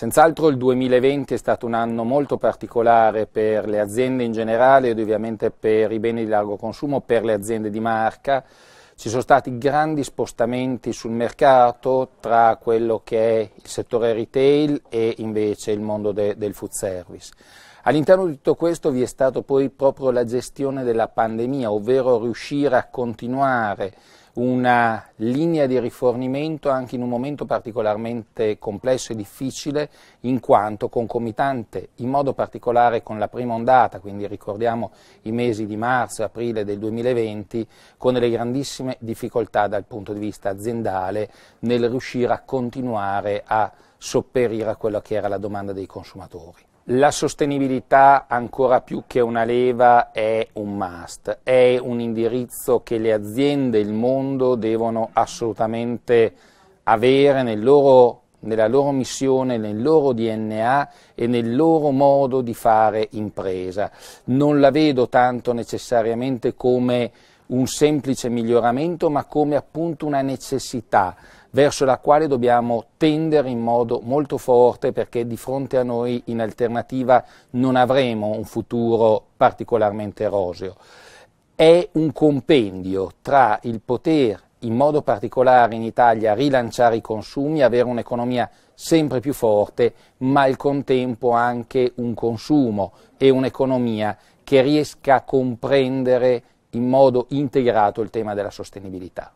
Senz'altro il 2020 è stato un anno molto particolare per le aziende in generale ed ovviamente per i beni di largo consumo, per le aziende di marca. Ci sono stati grandi spostamenti sul mercato tra quello che è il settore retail e invece il mondo de del food service. All'interno di tutto questo vi è stata poi proprio la gestione della pandemia, ovvero riuscire a continuare una linea di rifornimento anche in un momento particolarmente complesso e difficile, in quanto concomitante in modo particolare con la prima ondata, quindi ricordiamo i mesi di marzo e aprile del 2020, con delle grandissime difficoltà dal punto di vista aziendale nel riuscire a continuare a sopperire a quella che era la domanda dei consumatori. La sostenibilità, ancora più che una leva, è un must, è un indirizzo che le aziende, e il mondo devono assolutamente avere nel loro, nella loro missione, nel loro DNA e nel loro modo di fare impresa. Non la vedo tanto necessariamente come un semplice miglioramento, ma come appunto una necessità verso la quale dobbiamo tendere in modo molto forte perché di fronte a noi in alternativa non avremo un futuro particolarmente roseo. È un compendio tra il poter in modo particolare in Italia rilanciare i consumi, avere un'economia sempre più forte, ma al contempo anche un consumo e un'economia che riesca a comprendere in modo integrato il tema della sostenibilità.